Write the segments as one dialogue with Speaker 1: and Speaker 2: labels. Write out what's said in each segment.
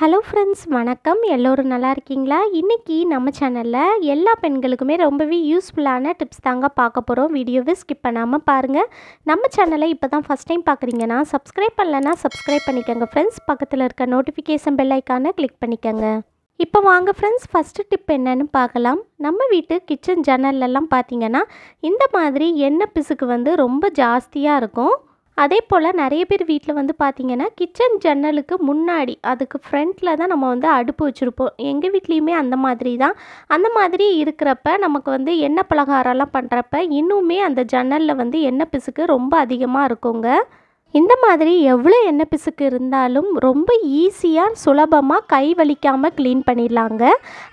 Speaker 1: hello friends வணக்கம் எல்லோரும் நல்லா இருக்கீங்களா இன்றைக்கி நம்ம சேனலில் எல்லா பெண்களுக்குமே ரொம்பவே யூஸ்ஃபுல்லான டிப்ஸ் தாங்க பார்க்க போகிறோம் வீடியோவை ஸ்கிப் பண்ணாமல் பாருங்கள் நம்ம சேனலை இப்போ தான் ஃபஸ்ட் டைம் பார்க்குறீங்கன்னா சப்ஸ்கிரைப் பண்ணலன்னா சப்ஸ்கிரைப் பண்ணிக்கோங்க ஃப்ரெண்ட்ஸ் பக்கத்தில் இருக்க நோட்டிஃபிகேஷன் பெல் ஐக்கானை கிளிக் பண்ணிக்கோங்க இப்போ வாங்க ஃப்ரெண்ட்ஸ் ஃபஸ்ட்டு டிப் என்னன்னு பார்க்கலாம் நம்ம வீட்டு கிச்சன் ஜன்னல்லலாம் பார்த்திங்கன்னா இந்த மாதிரி எண்ணெய் பிசுக்கு வந்து ரொம்ப ஜாஸ்தியாக இருக்கும் அதே போல் நிறைய பேர் வீட்டில் வந்து பார்த்திங்கன்னா கிச்சன் ஜன்னலுக்கு முன்னாடி அதுக்கு ஃப்ரண்ட்டில் தான் நம்ம வந்து அடுப்பு வச்சுருப்போம் எங்கள் வீட்லேயுமே அந்த மாதிரி தான் அந்த மாதிரி இருக்கிறப்ப நமக்கு வந்து எண்ணெய் பலகாரம்லாம் பண்ணுறப்ப இன்னுமே அந்த ஜன்னலில் வந்து எண்ணெய் பிசுக்கு ரொம்ப அதிகமாக இருக்குங்க இந்த மாதிரி எவ்வளோ எண்ணெய் பிசுக்கு இருந்தாலும் ரொம்ப ஈஸியாக சுலபமாக கை வலிக்காமல் க்ளீன் பண்ணிடலாங்க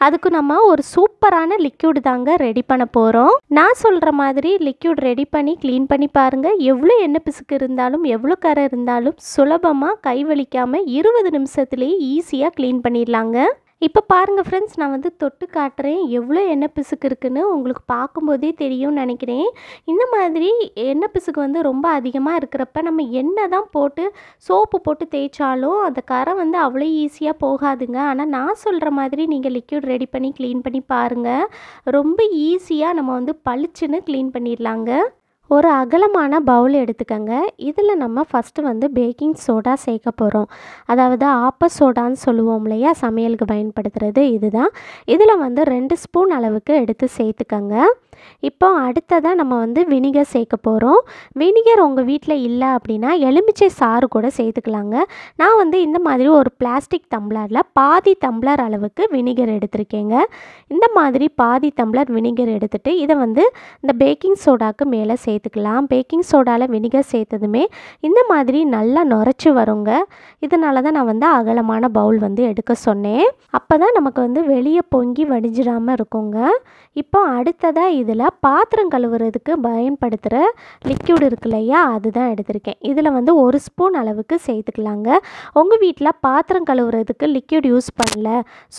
Speaker 1: அதுக்கு நம்ம ஒரு சூப்பரான லிக்யூடு தாங்க ரெடி பண்ண போகிறோம் நான் சொல்கிற மாதிரி லிக்யூட் ரெடி பண்ணி க்ளீன் பண்ணி பாருங்கள் எவ்வளோ எண்ணெய் பிசுக்கு இருந்தாலும் எவ்வளோ கரை இருந்தாலும் சுலபமாக கை வலிக்காமல் இருபது நிமிஷத்துலேயே ஈஸியாக க்ளீன் பண்ணிடலாங்க இப்போ பாருங்கள் ஃப்ரெண்ட்ஸ் நான் வந்து தொட்டு காட்டுறேன் எவ்வளோ எண்ணெய் பிசுக்கு இருக்குதுன்னு உங்களுக்கு பார்க்கும்போதே தெரியும்னு நினைக்கிறேன் இந்த மாதிரி எண்ணெய் பிசுக்கு வந்து ரொம்ப அதிகமாக இருக்கிறப்ப நம்ம எண்ணெய் தான் போட்டு சோப்பு போட்டு தேய்ச்சாலும் அந்த கரை வந்து அவ்வளோ ஈஸியாக போகாதுங்க ஆனால் நான் சொல்கிற மாதிரி நீங்கள் லிக்யூட் ரெடி பண்ணி க்ளீன் பண்ணி பாருங்கள் ரொம்ப ஈஸியாக நம்ம வந்து பளிச்சுன்னு க்ளீன் பண்ணிடலாங்க ஒரு அகலமான பவுல் எடுத்துக்கோங்க இதில் நம்ம ஃபஸ்ட்டு வந்து பேக்கிங் சோடா சேர்க்க போகிறோம் அதாவது ஆப்ப சோடான்னு சொல்லுவோம் இல்லையா சமையலுக்கு பயன்படுத்துகிறது இதுதான் இதில் வந்து ரெண்டு ஸ்பூன் அளவுக்கு எடுத்து சேர்த்துக்கோங்க இப்போ அடுத்ததாக நம்ம வந்து வினிகர் சேர்க்க போகிறோம் வினிகர் உங்கள் வீட்டில் இல்லை அப்படின்னா எலுமிச்சை சாறு கூட சேர்த்துக்கலாங்க நான் வந்து இந்த மாதிரி ஒரு பிளாஸ்டிக் தம்ளரில் பாதி தம்ளர் அளவுக்கு வினிகர் எடுத்திருக்கேங்க இந்த மாதிரி பாதி தம்ளர் வினிகர் எடுத்துகிட்டு இதை வந்து இந்த பேக்கிங் சோடாக்கு மேலே சேர்த்து சேர்த்துக்கலாம் பேக்கிங் சோடாவில் வினிகர் சேர்த்ததுமே இந்த மாதிரி நல்லா நுரைச்சி வருங்க இதனால தான் நான் வந்து அகலமான பவுல் வந்து எடுக்க சொன்னேன் அப்போ தான் நமக்கு வந்து வெளியே பொங்கி வடிஞ்சிடாமல் இருக்குங்க இப்போ அடுத்ததாக இதில் பாத்திரம் கழுவுறதுக்கு பயன்படுத்துகிற லிக்யூட் இருக்கு இல்லையா அதுதான் எடுத்திருக்கேன் இதில் வந்து ஒரு ஸ்பூன் அளவுக்கு சேர்த்துக்கலாங்க உங்கள் வீட்டில் பாத்திரம் கழுவுறதுக்கு லிக்யூட் யூஸ் பண்ணல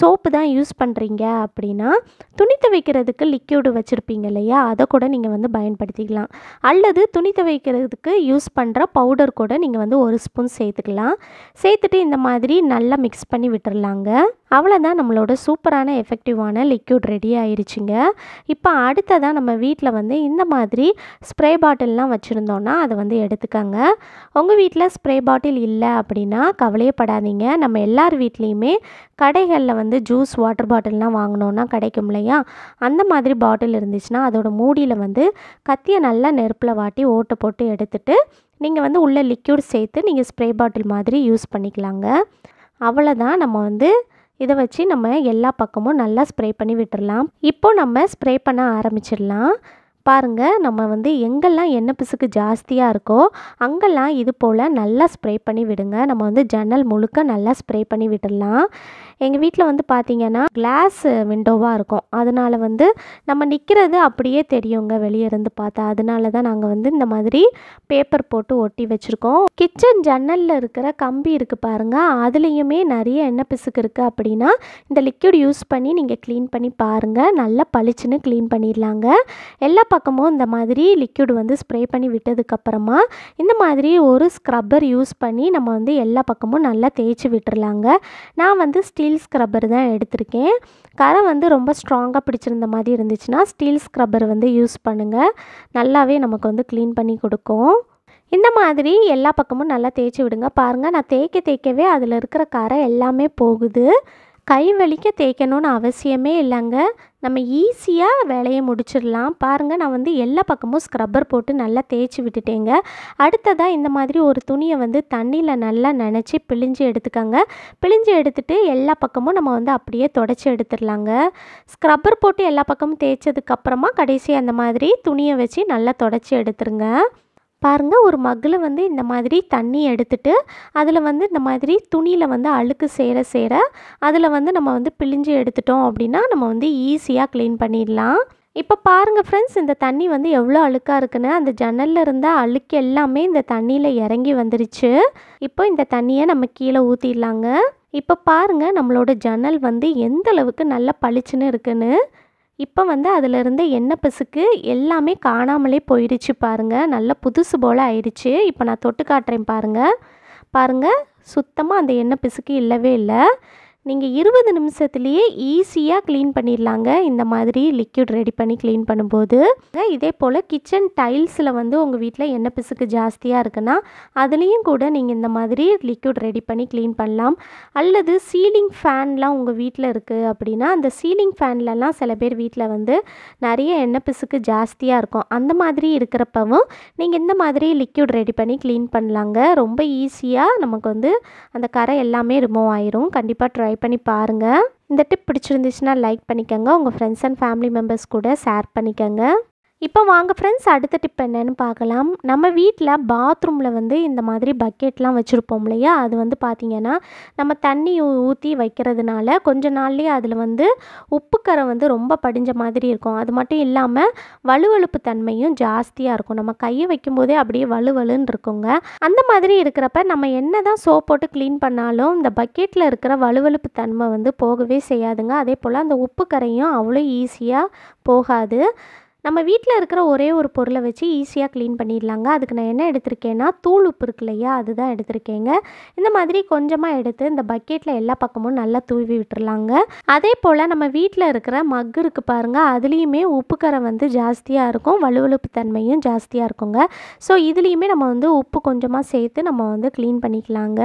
Speaker 1: சோப்பு தான் யூஸ் பண்ணுறீங்க அப்படின்னா துணி துவைக்கிறதுக்கு லிக்யூடு வச்சுருப்பீங்க இல்லையா அதை கூட நீங்கள் வந்து பயன்படுத்திக்கலாம் அல்லது துணி துவைக்கிறதுக்கு யூஸ் பண்ணுற பவுடர் கூட நீங்கள் வந்து ஒரு ஸ்பூன் சேர்த்துக்கலாம் சேர்த்துட்டு இந்த மாதிரி நல்லா மிக்ஸ் பண்ணி விட்டுர்லாங்க அவ்வளோதான் நம்மளோட சூப்பரான எஃபெக்டிவான லிக்யூட் ரெடி ஆயிடுச்சுங்க இப்போ அடுத்ததாக நம்ம வீட்டில் வந்து இந்த மாதிரி ஸ்ப்ரே பாட்டில்லாம் வச்சுருந்தோன்னா அதை வந்து எடுத்துக்கோங்க உங்கள் வீட்டில் ஸ்ப்ரே பாட்டில் இல்லை அப்படின்னா கவலையப்படாதீங்க நம்ம எல்லார் வீட்லேயுமே கடைகளில் வந்து ஜூஸ் வாட்டர் பாட்டில்லாம் வாங்கினோன்னா கிடைக்கும் இல்லையா அந்த மாதிரி பாட்டில் இருந்துச்சுன்னா அதோட மூடியில் வந்து கத்தியை நல்லா நெருப்பில் வாட்டி ஓட்டை போட்டு எடுத்துட்டு நீங்கள் வந்து உள்ளே லிக்யூட் சேர்த்து நீங்கள் ஸ்ப்ரே பாட்டில் மாதிரி யூஸ் பண்ணிக்கலாங்க அவ்வளோதான் நம்ம வந்து இதை வச்சு நம்ம எல்லா பக்கமும் நல்லா ஸ்ப்ரே பண்ணி விட்டுடலாம் இப்போ நம்ம ஸ்ப்ரே பண்ண ஆரம்பிச்சிடலாம் பாருங்கள் நம்ம வந்து எங்கெல்லாம் எண்ணெய் பிசுக்கு ஜாஸ்தியாக இருக்கோ அங்கெல்லாம் இது போல் நல்லா ஸ்ப்ரே பண்ணி விடுங்க நம்ம வந்து ஜன்னல் முழுக்க நல்லா ஸ்ப்ரே பண்ணி விட்டுடலாம் எங்கள் வீட்டில் வந்து பார்த்திங்கன்னா கிளாஸ் விண்டோவாக இருக்கும் அதனால் வந்து நம்ம நிற்கிறது அப்படியே தெரியுங்க வெளியே இருந்து பார்த்தா அதனால தான் நாங்கள் வந்து இந்த மாதிரி பேப்பர் போட்டு ஒட்டி வச்சுருக்கோம் கிச்சன் ஜன்னலில் இருக்கிற கம்பி இருக்குது பாருங்கள் அதுலேயுமே நிறைய எண்ணெய் பிசுக்கு இருக்குது அப்படின்னா இந்த லிக்யூட் யூஸ் பண்ணி நீங்கள் க்ளீன் பண்ணி பாருங்கள் நல்லா பளிச்சுன்னு க்ளீன் பண்ணிடலாங்க எல்லா பக்கமும் இந்த மாதிரி லிக்யூட் வந்து ஸ்ப்ரே பண்ணி விட்டதுக்கப்புறமா இந்த மாதிரி ஒரு ஸ்க்ரப்பர் யூஸ் பண்ணி நம்ம வந்து எல்லா பக்கமும் நல்லா தேய்ச்சி விட்டுறலாங்க நான் வந்து ஸ்டீல் ஸ்டீல் ஸ்க்ரப்பர் தான் எடுத்திருக்கேன் கரை வந்து ரொம்ப ஸ்ட்ராங்காக பிடிச்சிருந்த மாதிரி இருந்துச்சுன்னா ஸ்டீல் ஸ்க்ரப்பர் வந்து யூஸ் பண்ணுங்கள் நல்லாவே நமக்கு வந்து க்ளீன் பண்ணி கொடுக்கும் இந்த மாதிரி எல்லா பக்கமும் நல்லா தேய்ச்சி விடுங்க பாருங்கள் நான் தேய்க்க தேய்க்கவே அதில் இருக்கிற கரை எல்லாமே போகுது கை வலிக்க தேய்க்கணும்னு அவசியமே இல்லைங்க நம்ம ஈஸியாக வேலையை முடிச்சிடலாம் பாருங்கள் நான் வந்து எல்லா பக்கமும் ஸ்க்ரப்பர் போட்டு நல்லா தேய்ச்சி விட்டுட்டேங்க அடுத்ததாக இந்த மாதிரி ஒரு துணியை வந்து தண்ணியில் நல்லா நினச்சி பிழிஞ்சு எடுத்துக்கோங்க பிழிஞ்சு எடுத்துகிட்டு எல்லா பக்கமும் நம்ம வந்து அப்படியே தொடச்சி எடுத்துடலாங்க ஸ்க்ரப்பர் போட்டு எல்லா பக்கமும் தேய்ச்சதுக்கப்புறமா கடைசி அந்த மாதிரி துணியை வச்சு நல்லா தொடச்சி எடுத்துருங்க பாருங்கள் ஒரு மக்கில் வந்து இந்த மாதிரி தண்ணி எடுத்துட்டு அதில் வந்து இந்த மாதிரி துணியில் வந்து அழுக்கு சேர சேர அதில் வந்து நம்ம வந்து பிழிஞ்சு எடுத்துட்டோம் அப்படின்னா நம்ம வந்து ஈஸியாக க்ளீன் பண்ணிடலாம் இப்போ பாருங்கள் ஃப்ரெண்ட்ஸ் இந்த தண்ணி வந்து எவ்வளோ அழுக்காக இருக்குன்னு அந்த ஜன்னலில் இருந்த அழுக்கு எல்லாமே இந்த தண்ணியில் இறங்கி வந்துருச்சு இப்போ இந்த தண்ணியை நம்ம கீழே ஊற்றிடலாங்க இப்போ பாருங்கள் நம்மளோட ஜன்னல் வந்து எந்த அளவுக்கு நல்லா பளிச்சுன்னு இருக்குன்னு இப்போ வந்து அதிலிருந்து எண்ணெய் பிசுக்கு எல்லாமே காணாமலே போயிடுச்சு பாருங்கள் நல்லா புதுசு போல் ஆயிடுச்சு இப்போ நான் தொட்டு காட்டுறேன் பாருங்கள் பாருங்கள் சுத்தமாக அந்த எண்ணெய் பிசுக்கு இல்லவே இல்லை நீங்கள் இருபது நிமிஷத்துலேயே ஈஸியாக க்ளீன் பண்ணிடலாங்க இந்த மாதிரி லிக்யூட் ரெடி பண்ணி க்ளீன் பண்ணும்போது இதே போல் கிச்சன் டைல்ஸில் வந்து உங்கள் வீட்டில் எண்ணெய் பிசுக்கு ஜாஸ்தியாக இருக்குன்னா அதுலேயும் கூட நீங்கள் இந்த மாதிரி லிக்யூட் ரெடி பண்ணி க்ளீன் பண்ணலாம் அல்லது சீலிங் ஃபேன்லாம் உங்கள் வீட்டில் இருக்குது அப்படின்னா அந்த சீலிங் ஃபேன்லலாம் சில பேர் வீட்டில் வந்து நிறைய எண்ணெய் பிசுக்கு ஜாஸ்தியாக இருக்கும் அந்த மாதிரி இருக்கிறப்பவும் நீங்கள் இந்த மாதிரி லிக்யூட் ரெடி பண்ணி க்ளீன் பண்ணலாங்க ரொம்ப ஈஸியாக நமக்கு வந்து அந்த கரை எல்லாமே ரிமூவ் ஆயிரும் கண்டிப்பாக ட்ரை ட்ரை பண்ணி பாருங்கள் இந்த டிப் பிடிச்சிருந்துச்சுன்னா லைக் பண்ணிக்கோங்க உங்கள் ஃப்ரெண்ட்ஸ் அண்ட் ஃபேமிலி மெம்பர்ஸ் கூட ஷேர் பண்ணிக்கோங்க இப்போ வாங்க ஃப்ரெண்ட்ஸ் அடுத்த டிப் என்னென்னு பார்க்கலாம் நம்ம வீட்டில் பாத்ரூமில் வந்து இந்த மாதிரி பக்கெட்லாம் வச்சுருப்போம் இல்லையா அது வந்து பார்த்திங்கன்னா நம்ம தண்ணி ஊற்றி வைக்கிறதுனால கொஞ்ச நாள்லேயே அதில் வந்து உப்புக்கரை வந்து ரொம்ப படிஞ்ச மாதிரி இருக்கும் அது மட்டும் இல்லாமல் வலுவழுப்பு தன்மையும் ஜாஸ்தியாக இருக்கும் நம்ம கையை வைக்கும்போதே அப்படியே வலுவலுன்னு இருக்குங்க அந்த மாதிரி இருக்கிறப்ப நம்ம என்ன தான் சோப் போட்டு க்ளீன் பண்ணாலும் இந்த பக்கெட்டில் இருக்கிற வலுவழுப்பு தன்மை வந்து போகவே செய்யாதுங்க அதே போல் அந்த உப்புக்கரையும் அவ்வளோ ஈஸியாக போகாது நம்ம வீட்டில் இருக்கிற ஒரே ஒரு பொருளை வச்சு ஈஸியாக க்ளீன் பண்ணிடலாங்க அதுக்கு நான் என்ன எடுத்திருக்கேன்னா தூள் உப்பு இருக்கு இல்லையா அதுதான் எடுத்திருக்கேங்க இந்த மாதிரி கொஞ்சமாக எடுத்து இந்த பக்கெட்டில் எல்லா பக்கமும் நல்லா தூவி விட்டுருலாங்க அதே போல் நம்ம வீட்டில் இருக்கிற மக் இருக்குது பாருங்கள் அதுலேயுமே உப்புக்கரை வந்து ஜாஸ்தியாக இருக்கும் வலுவழுப்பு தன்மையும் ஜாஸ்தியாக இருக்குங்க ஸோ இதுலேயுமே நம்ம வந்து உப்பு கொஞ்சமாக சேர்த்து நம்ம வந்து க்ளீன் பண்ணிக்கலாங்க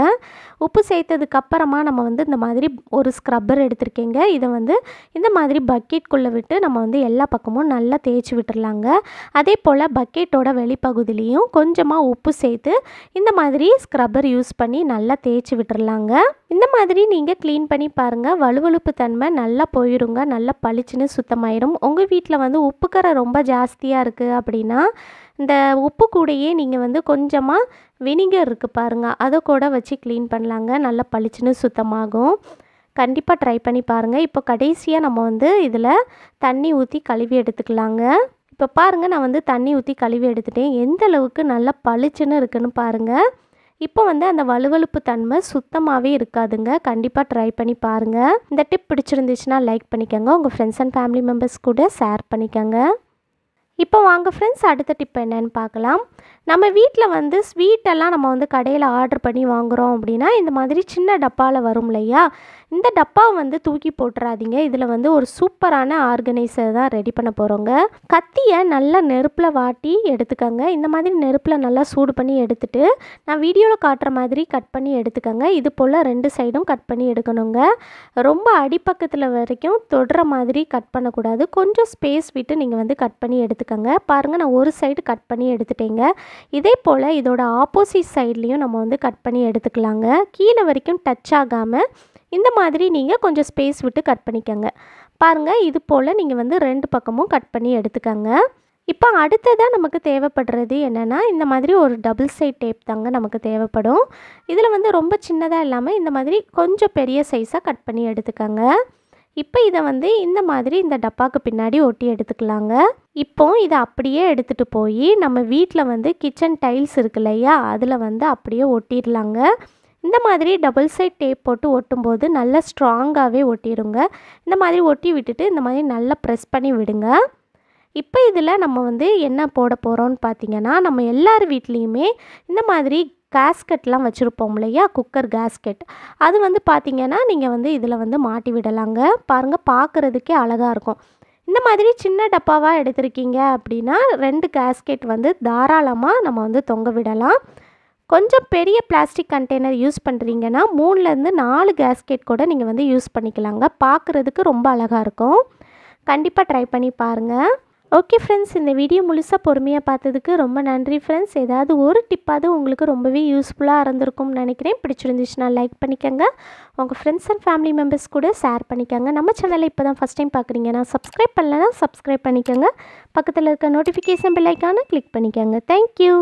Speaker 1: உப்பு சேர்த்ததுக்கப்புறமா நம்ம வந்து இந்த மாதிரி ஒரு ஸ்க்ரப்பர் எடுத்திருக்கேங்க இதை வந்து இந்த மாதிரி பக்கெட்குள்ளே விட்டு நம்ம வந்து எல்லா பக்கமும் நல்லா தேய்ச்சி வச்சு விட்டுடலாங்க அதே போல் பக்கெட்டோட வெளிப்பகுதியிலையும் கொஞ்சமாக உப்பு சேர்த்து இந்த மாதிரி ஸ்க்ரப்பர் யூஸ் பண்ணி நல்லா தேய்ச்சி விட்டுடலாங்க இந்த மாதிரி நீங்கள் க்ளீன் பண்ணி பாருங்கள் வலுவழுப்பு தன்மை நல்லா போயிடுங்க நல்லா பளிச்சுன்னு சுத்தமாயிடும் உங்கள் வீட்டில் வந்து உப்புக்கரை ரொம்ப ஜாஸ்தியாக இருக்குது அப்படின்னா இந்த உப்பு கூடையே நீங்கள் வந்து கொஞ்சமாக வினிகர் இருக்குது பாருங்கள் அதை கூட வச்சு க்ளீன் பண்ணலாங்க நல்லா பளிச்சுன்னு சுத்தமாகும் கண்டிப்பாக ட்ரை பண்ணி பாருங்கள் இப்போ கடைசியாக நம்ம வந்து இதில் தண்ணி ஊற்றி கழுவி எடுத்துக்கலாங்க இப்போ பாருங்கள் நான் வந்து தண்ணி ஊற்றி கழுவி எடுத்துட்டேன் எந்த அளவுக்கு நல்லா பளிச்சுன்னு இருக்குன்னு பாருங்கள் இப்போ வந்து அந்த வலுவழுப்பு தன்மை சுத்தமாகவே இருக்காதுங்க கண்டிப்பாக ட்ரை பண்ணி பாருங்கள் இந்த டிப் பிடிச்சிருந்துச்சுன்னா லைக் பண்ணிக்கோங்க உங்கள் ஃப்ரெண்ட்ஸ் அண்ட் ஃபேமிலி மெம்பர்ஸ் கூட ஷேர் பண்ணிக்கோங்க இப்போ வாங்க ஃப்ரெண்ட்ஸ் அடுத்த டிப் என்னென்னு பார்க்கலாம் நம்ம வீட்டில் வந்து ஸ்வீட்டெல்லாம் நம்ம வந்து கடையில் ஆர்டர் பண்ணி வாங்குகிறோம் அப்படின்னா இந்த மாதிரி சின்ன டப்பாவில் வரும் இல்லையா இந்த டப்பாவை வந்து தூக்கி போட்டுறாதீங்க இதில் வந்து ஒரு சூப்பரான ஆர்கனைசர் தான் ரெடி பண்ண போகிறோங்க கத்தியை நல்லா நெருப்பில் வாட்டி எடுத்துக்கோங்க இந்த மாதிரி நெருப்பில் நல்லா சூடு பண்ணி எடுத்துகிட்டு நான் வீடியோவில் காட்டுற மாதிரி கட் பண்ணி எடுத்துக்கோங்க இது போல் ரெண்டு சைடும் கட் பண்ணி எடுக்கணுங்க ரொம்ப அடிப்பக்கத்தில் வரைக்கும் தொடுற மாதிரி கட் பண்ணக்கூடாது கொஞ்சம் ஸ்பேஸ் விட்டு நீங்கள் வந்து கட் பண்ணி எடுத்துக்கோங்க பாருங்கள் நான் ஒரு சைடு கட் பண்ணி எடுத்துட்டேங்க இதே போல் இதோட ஆப்போசிட் சைட்லேயும் நம்ம வந்து கட் பண்ணி எடுத்துக்கலாங்க கீழே வரைக்கும் டச் ஆகாமல் இந்த மாதிரி நீங்கள் கொஞ்சம் ஸ்பேஸ் விட்டு கட் பண்ணிக்கோங்க பாருங்கள் இது போல் நீங்கள் வந்து ரெண்டு பக்கமும் கட் பண்ணி எடுத்துக்கோங்க இப்போ அடுத்ததாக நமக்கு தேவைப்படுறது என்னென்னா இந்த மாதிரி ஒரு டபுள் சைட் டேப் தாங்க நமக்கு தேவைப்படும் இதில் வந்து ரொம்ப சின்னதாக இல்லாமல் இந்த மாதிரி கொஞ்சம் பெரிய சைஸாக கட் பண்ணி எடுத்துக்கோங்க இப்போ இதை வந்து இந்த மாதிரி இந்த டப்பாக்கு பின்னாடி ஒட்டி எடுத்துக்கலாங்க இப்போ இதை அப்படியே எடுத்துகிட்டு போய் நம்ம வீட்டில் வந்து கிச்சன் டைல்ஸ் இருக்கு இல்லையா அதில் வந்து அப்படியே ஒட்டிடலாங்க இந்த மாதிரி டபுள் சைட் டேப் போட்டு ஒட்டும்போது நல்லா ஸ்ட்ராங்காகவே ஒட்டிடுங்க இந்த மாதிரி ஒட்டி விட்டுட்டு இந்த மாதிரி நல்லா ப்ரெஸ் பண்ணி விடுங்க இப்போ இதில் நம்ம வந்து என்ன போட போகிறோம்னு பார்த்தீங்கன்னா நம்ம எல்லார் வீட்லேயுமே இந்த மாதிரி கேஸ்கெட்லாம் வச்சுருப்போம் இல்லையா குக்கர் கேஸ்கெட் அது வந்து பார்த்திங்கன்னா நீங்கள் வந்து இதில் வந்து மாட்டி விடலாங்க பாருங்கள் பார்க்குறதுக்கே அழகாக இருக்கும் இந்த மாதிரி சின்ன டப்பாவாக எடுத்திருக்கீங்க அப்படின்னா ரெண்டு கேஸ்கெட் வந்து தாராளமாக நம்ம வந்து தொங்க விடலாம் கொஞ்சம் பெரிய பிளாஸ்டிக் கண்டெய்னர் யூஸ் பண்ணுறீங்கன்னா மூணுலேருந்து நாலு கேஸ்கெட் கூட நீங்கள் வந்து யூஸ் பண்ணிக்கலாங்க பார்க்குறதுக்கு ரொம்ப அழகாக இருக்கும் கண்டிப்பாக ட்ரை பண்ணி பாருங்கள் ஓகே ஃப்ரெண்ட்ஸ் இந்த வீடியோ முழுசாக பொறுமையாக பார்த்ததுக்கு ரொம்ப நன்றி ஃப்ரெண்ட்ஸ் ஏதாவது ஒரு டிப்பாவது உங்களுக்கு ரொம்பவே யூஸ்ஃபுல்லாக இருந்திருக்கும்னு நினைக்கிறேன் பிடிச்சிருந்துச்சுன்னா லைக் பண்ணிக்கோங்க உங்கள் ஃப்ரெண்ட்ஸ் அண்ட் ஃபேமிலி மெம்பர்ஸ் கூட ஷேர் பண்ணிக்கோங்க நம்ம சேனலை இப்போ தான் ஃபஸ்ட் டைம் பார்க்குறீங்கன்னா சப்ஸ்கிரைப் பண்ணலன்னா சப்ஸ்கிரைப் பண்ணிக்கோங்க பக்கத்தில் இருக்க நோட்டிஃபிகேஷன் பெல்லைக்கான கிளிக் பண்ணிக்கோங்க தேங்க்யூ